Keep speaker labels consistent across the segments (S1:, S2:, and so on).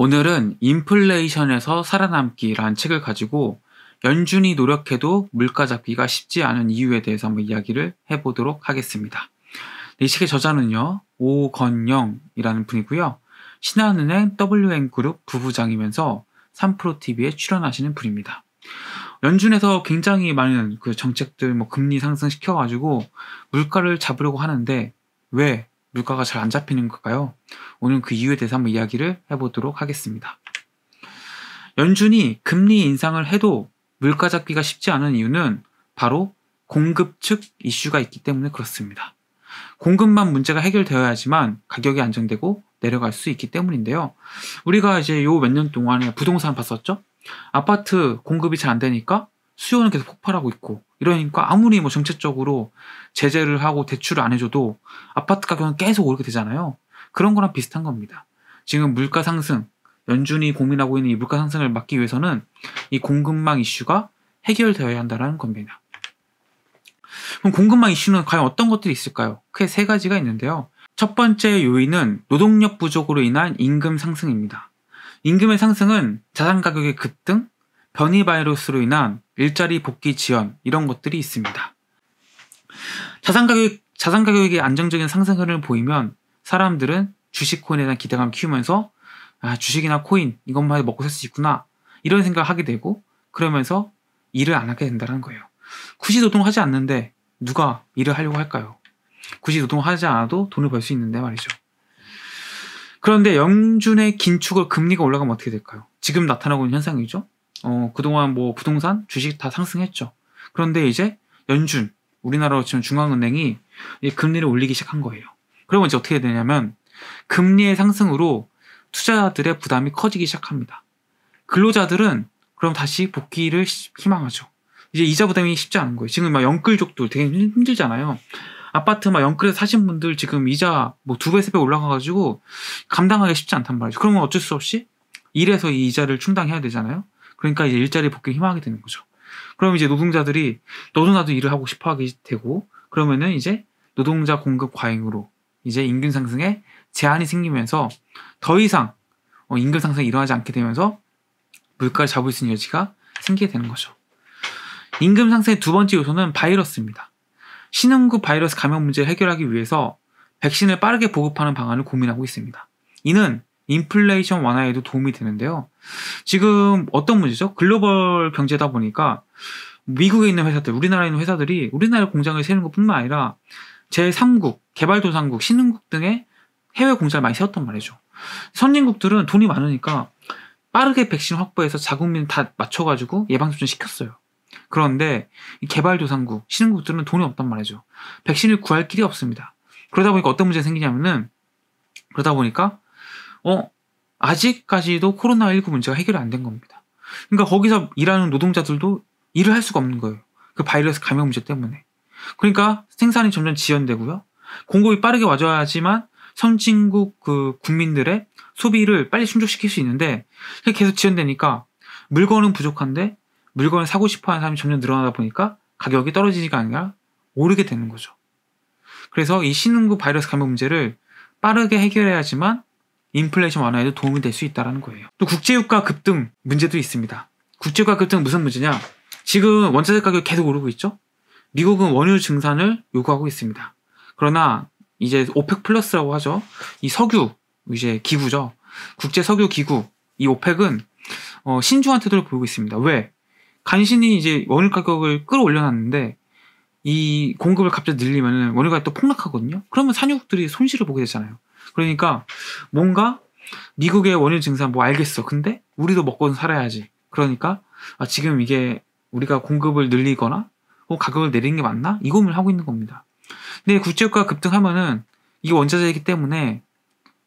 S1: 오늘은 인플레이션에서 살아남기란 책을 가지고 연준이 노력해도 물가 잡기가 쉽지 않은 이유에 대해서 한번 이야기를 해보도록 하겠습니다. 네, 이 책의 저자는요, 오건영이라는 분이고요. 신한은행 WN그룹 부부장이면서 3프로TV에 출연하시는 분입니다. 연준에서 굉장히 많은 그 정책들 뭐 금리 상승시켜가지고 물가를 잡으려고 하는데 왜 물가가 잘 안 잡히는 걸까요? 오늘 그 이유에 대해서 한번 이야기를 해보도록 하겠습니다. 연준이 금리 인상을 해도 물가 잡기가 쉽지 않은 이유는 바로 공급 측 이슈가 있기 때문에 그렇습니다. 공급만 문제가 해결되어야지만 가격이 안정되고 내려갈 수 있기 때문인데요. 우리가 이제 요 몇 년 동안에 부동산 봤었죠? 아파트 공급이 잘 안 되니까 수요는 계속 폭발하고 있고 이러니까 아무리 뭐 정책적으로 제재를 하고 대출을 안 해줘도 아파트 가격은 계속 오르게 되잖아요. 그런 거랑 비슷한 겁니다. 지금 물가 상승, 연준이 고민하고 있는 이 물가 상승을 막기 위해서는 이 공급망 이슈가 해결되어야 한다는 겁니다. 그럼 공급망 이슈는 과연 어떤 것들이 있을까요? 크게 세 가지가 있는데요. 첫 번째 요인은 노동력 부족으로 인한 임금 상승입니다. 임금의 상승은 자산 가격의 급등, 변이 바이러스로 인한 일자리 복귀 지원 이런 것들이 있습니다. 자산가격, 자산가격의 안정적인 상승을 보이면 사람들은 주식 코인에 대한 기대감 을 키우면서 아, 주식이나 코인 이것만 먹고 살 수 있구나 이런 생각을 하게 되고 그러면서 일을 안 하게 된다는 거예요. 굳이 노동하지 않는데 누가 일을 하려고 할까요? 굳이 노동하지 않아도 돈을 벌 수 있는데 말이죠. 그런데 영준의 긴축을 금리가 올라가면 어떻게 될까요? 지금 나타나고 있는 현상이죠. 어, 그동안 뭐 부동산, 주식 다 상승했죠. 그런데 이제 연준, 우리나라로 치면 중앙은행이 금리를 올리기 시작한 거예요. 그러면 이제 어떻게 되냐면 금리의 상승으로 투자자들의 부담이 커지기 시작합니다. 근로자들은 그럼 다시 복귀를 희망하죠. 이제 이자 부담이 쉽지 않은 거예요. 지금 막영끌족도 되게 힘들잖아요. 아파트 막 영끌에서 사신 분들 지금 이자 뭐 두 배, 세 배 올라가가지고 감당하기 쉽지 않단 말이죠. 그러면 어쩔 수 없이 일에서 이 이자를 충당해야 되잖아요. 그러니까 이제 일자리 복귀 희망하게 되는 거죠. 그럼 이제 노동자들이 너도 나도 일을 하고 싶어 하게 되고 그러면은 이제 노동자 공급 과잉으로 이제 임금 상승에 제한이 생기면서 더 이상 어, 임금 상승이 일어나지 않게 되면서 물가를 잡을 수 있는 여지가 생기게 되는 거죠. 임금 상승의 두 번째 요소는 바이러스입니다. 신흥국 바이러스 감염 문제를 해결하기 위해서 백신을 빠르게 보급하는 방안을 고민하고 있습니다. 이는 인플레이션 완화에도 도움이 되는데요. 지금 어떤 문제죠? 글로벌 경제다 보니까 미국에 있는 회사들, 우리나라에 있는 회사들이 우리나라 공장을 세는 우 것뿐만 아니라 제3국, 개발도상국, 신흥국 등의 해외 공장을 많이 세웠단 말이죠. 선진국들은 돈이 많으니까 빠르게 백신 확보해서 자국민 다 맞춰가지고 예방접종 시켰어요. 그런데 개발도상국, 신흥국들은 돈이 없단 말이죠. 백신을 구할 길이 없습니다. 그러다 보니까 어떤 문제가 생기냐면은 그러다 보니까 어, 아직까지도 코로나19 문제가 해결이 안 된 겁니다. 그러니까 거기서 일하는 노동자들도 일을 할 수가 없는 거예요. 그 바이러스 감염 문제 때문에. 그러니까 생산이 점점 지연되고요. 공급이 빠르게 와줘야지만 선진국 그 국민들의 소비를 빨리 충족시킬 수 있는데 계속 지연되니까 물건은 부족한데 물건을 사고 싶어 하는 사람이 점점 늘어나다 보니까 가격이 떨어지지가 아니라 오르게 되는 거죠. 그래서 이 신흥국 바이러스 감염 문제를 빠르게 해결해야지만 인플레이션 완화에도 도움이 될 수 있다는 거예요. 또 국제유가 급등 문제도 있습니다. 국제유가 급등 무슨 문제냐? 지금 원자재 가격이 계속 오르고 있죠? 미국은 원유 증산을 요구하고 있습니다. 그러나 이제 오펙 플러스라고 하죠. 이 석유 이제 기구죠. 국제 석유 기구 이 오펙은 어, 신중한 태도를 보이고 있습니다. 왜? 간신히 이제 원유 가격을 끌어올려놨는데 이 공급을 갑자기 늘리면 원유가 또 폭락하거든요. 그러면 산유국들이 손실을 보게 되잖아요. 그러니까 뭔가 미국의 원유 증산 뭐 알겠어. 근데 우리도 먹고 살아야지. 그러니까 아, 지금 이게 우리가 공급을 늘리거나 어, 가격을 내리는 게 맞나? 이 고민을 하고 있는 겁니다. 근데 국제유가 급등하면은 이게 원자재이기 때문에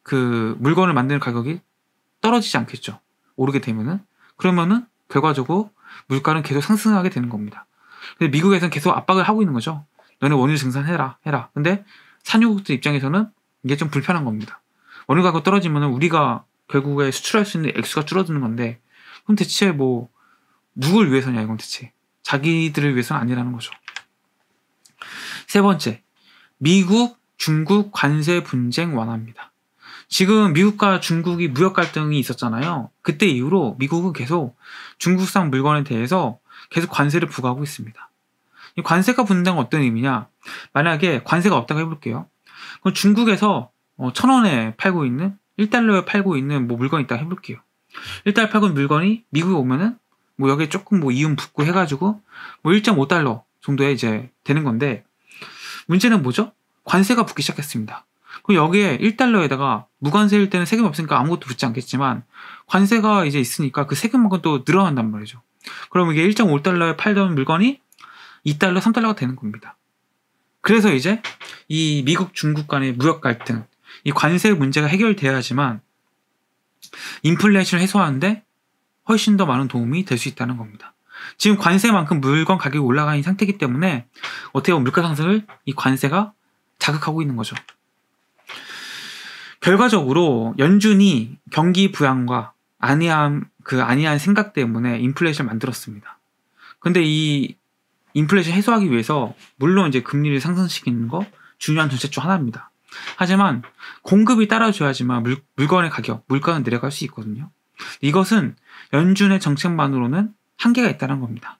S1: 그 물건을 만드는 가격이 떨어지지 않겠죠. 오르게 되면은 그러면은 결과적으로 물가는 계속 상승하게 되는 겁니다. 근데 미국에서는 계속 압박을 하고 있는 거죠. 너네 원유 증산해라 해라. 근데 산유국들 입장에서는 이게 좀 불편한 겁니다. 어느 가격 떨어지면 우리가 결국에 수출할 수 있는 액수가 줄어드는 건데 그럼 대체 뭐 누굴 위해서냐 이건 대체 자기들을 위해서는 아니라는 거죠. 세 번째, 미국, 중국 관세 분쟁 완화입니다. 지금 미국과 중국이 무역 갈등이 있었잖아요. 그때 이후로 미국은 계속 중국산 물건에 대해서 계속 관세를 부과하고 있습니다. 이 관세가 붙 분쟁은 어떤 의미냐? 만약에 관세가 없다고 해볼게요. 그럼 중국에서 어, 천 원에 팔고 있는 1달러에 팔고 있는 뭐 물건 있다 해볼게요. 1달러 팔고 있는 물건이 미국에 오면은 뭐 여기에 조금 뭐 이윤 붙고 해가지고 뭐 1.5달러 정도에 이제 되는 건데 문제는 뭐죠? 관세가 붙기 시작했습니다. 그럼 여기에 1달러에다가 무관세일 때는 세금 없으니까 아무것도 붙지 않겠지만 관세가 이제 있으니까 그 세금만큼 또 늘어난단 말이죠. 그럼 이게 1.5달러에 팔던 물건이 2달러, 3달러가 되는 겁니다. 그래서 이제 이 미국 중국 간의 무역 갈등, 이 관세 문제가 해결돼야지만 하 인플레이션을 해소하는데 훨씬 더 많은 도움이 될 수 있다는 겁니다. 지금 관세만큼 물건 가격이 올라가 있는 상태이기 때문에 어떻게 보면 물가 상승을 이 관세가 자극하고 있는 거죠. 결과적으로 연준이 경기 부양과 안이한 그 안이한 생각 때문에 인플레이션을 만들었습니다. 근데 이 인플레이션 해소하기 위해서 물론 이제 금리를 상승시키는 거 중요한 정책 중 하나입니다. 하지만 공급이 따라줘야지만 물, 물건의 가격, 물가는 내려갈 수 있거든요. 이것은 연준의 정책만으로는 한계가 있다는 겁니다.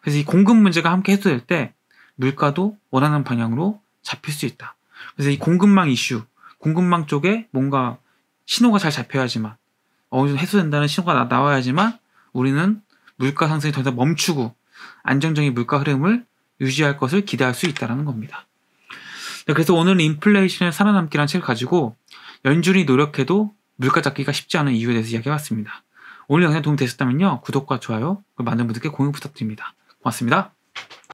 S1: 그래서 이 공급 문제가 함께 해소될 때 물가도 원하는 방향으로 잡힐 수 있다. 그래서 이 공급망 이슈, 공급망 쪽에 뭔가 신호가 잘 잡혀야지만 어느 정도 해소된다는 신호가 나, 와야지만 우리는 물가 상승이 더 이상 멈추고 안정적인 물가 흐름을 유지할 것을 기대할 수 있다는 겁니다. 네, 그래서 오늘은 인플레이션에 살아남기란 책을 가지고 연준이 노력해도 물가 잡기가 쉽지 않은 이유에 대해서 이야기해봤습니다. 오늘 영상 도움 되셨다면요. 구독과 좋아요, 그리고 많은 분들께 공유 부탁드립니다. 고맙습니다.